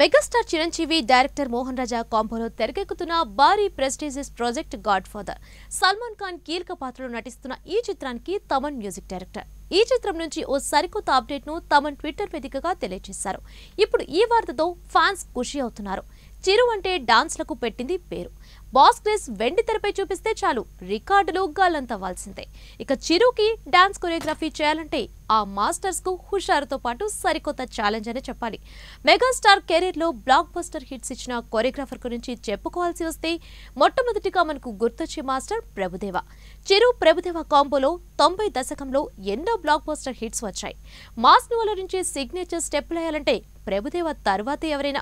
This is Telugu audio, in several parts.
మెగాస్టార్ చిరంజీవి డైరెక్టర్ మోహన్ రాజా కాంబోలో తెరకెక్కుతున్న భారీ prestigious project Godfather Salman Khan కీలక పాత్రలో నటిస్తున్న ఈ చిత్రానికి తమన్ మ్యూజిక్ డైరెక్టర్ ఈ చిత్రం నుంచి ఓ సరికొత్త అప్డేట్ను తమన్ ట్విట్టర్ వేదికగా తెలియజేశారు ఇప్పుడు ఈ వార్తతో ఫ్యాన్స్ ఖుషి అవుతున్నారు చిరు అంటే డాన్స్లకు పెట్టింది పేరు బాస్ క్రేజ్ వెండి తెరపై చూపిస్తే చాలు రికార్డులు గాలంతవ్వాల్సిందే ఇక చిరుకి డాన్స్ కొరియోగ్రఫీ చేయాలంటే ఆ మాస్టర్స్ కు హుషారుతో పాటు సరికొత్త ఛాలెంజ్ అనే చెప్పాలి మెగాస్టార్ కెరీర్ లో బ్లాక్ బస్టర్ హిట్స్ ఇచ్చిన కొరియోగ్రాఫర్ గురించి చెప్పుకోవాల్సి వస్తే మొట్టమొదటిగా మనకు గుర్తొచ్చే మాస్టర్ ప్రభుదేవ చిరు ప్రభుదేవ కాంబోలో తొంభై దశకంలో ఎన్నో బ్లాక్ బస్టర్ హిట్స్ వచ్చాయి మాస్ ను నుంచి సిగ్నేచర్ స్టెప్లు వేయాలంటే ప్రభుదేవ తర్వాతే ఎవరైనా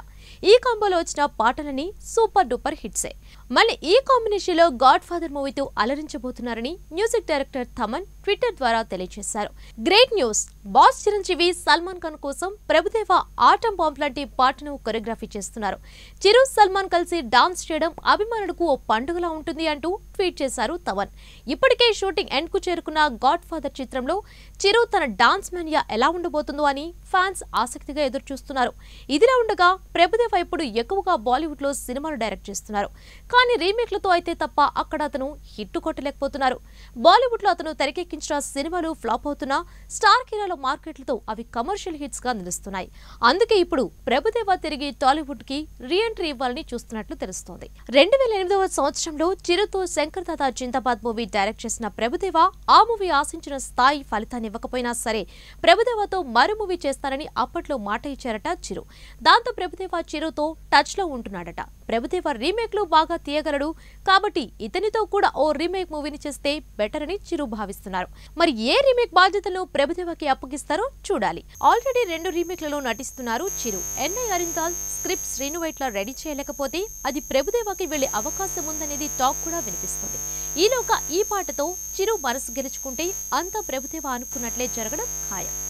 ఈ కాంబోలో వచ్చిన పాటలని సూపర్ డూపర్ హిట్సే మళ్ళీ ఈ కాంబినేషన్లో గాడ్ ఫాదర్ మూవీతో అలరించబోతున్నారని మ్యూజిక్ డైరెక్టర్ థమన్ ట్విట్టర్ ద్వారా తెలియజేశారు great news boss Chiranjeevi Salman Khan కోసం ప్రభుదేవ ఆటం బాంబ్ లాంటి పాటను కొరియోగ్రఫీ చేస్తున్నారు చిరు సల్మాన్ కలిసి డాన్స్ చేయడం అభిమానులకు ఓ పండుగలా ఉంటుంది అంటూ ట్వీట్ చేశారు తవన్ ఇప్పటికే షూటింగ్ ఎండ్ కు చేరుకున్న గాడ్ ఫాదర్ చిత్రంలో చిరు తన డాన్స్ మెనియా ఎలా ఉండబోతుందో అని ఫ్యాన్స్ ఆసక్తిగా ఎదురు చూస్తున్నారు ఇదిలా ఉండగా ప్రభు ప్రభుదేవ ఇప్పుడు ఎక్కువగా బాలీవుడ్ లో సినిమాలు డైరెక్ట్ చేస్తున్నారు కానీ రీమేక్ లతో అయితే తప్ప అక్కడ అతను హిట్ కొట్టలేకపోతున్నారు బాలీవుడ్ లో అతను తెరకెక్కించిన సినిమాలు ఫ్లాప్ అవుతున్నా స్టార్ కిరాల మార్కెట్లతో అవి కమర్షియల్ హిట్స్ గా నిలుస్తున్నాయి అందుకే ఇప్పుడు ప్రభుదేవ తిరిగి టాలీవుడ్ కి రీఎంట్రీ ఇవ్వాలని చూస్తున్నట్లు తెలుస్తోంది రెండు వేల ఎనిమిదవ సంవత్సరంలో చిరుతో శంకర్ దాదా జిందాబాద్ మూవీ డైరెక్ట్ చేసిన ప్రభుదేవ ఆ మూవీ ఆశించిన స్థాయి ఫలితాన్ని ఇవ్వకపోయినా సరే ప్రభుదేవతో మరో మూవీ చేస్తానని అప్పట్లో మాట ఇచ్చారట చిరు దాంతో ప్రభుదేవ చిరుతో టచ్లో ఉంటున్నాడట ప్రభుదేవ రీమేక్లు బాగా తీయగలడు కాబట్టి ఇతనితో కూడా ఓ రీమేక్ మూవీని చేస్తే బెటర్ అని చిరు భావిస్తున్నారు మరి ఏ రీమేక్ బాధ్యతలు ప్రభుదేవకి అప్పగిస్తారో చూడాలి ఆల్రెడీ రెండు రీమేక్లలో నటిస్తున్నారు చిరు ఎన్ఐ అరిందాల్ స్క్రిప్ట్ శ్రీనువైట్లా రెడీ చేయలేకపోతే అది ప్రభుదేవకి వెళ్లే అవకాశం ఉందనేది టాక్ కూడా వినిపిస్తుంది ఈలోక ఈ పాటతో చిరు మనసు గెలుచుకుంటే అంతా ప్రభుదేవ అనుకున్నట్లే జరగడం ఖాయం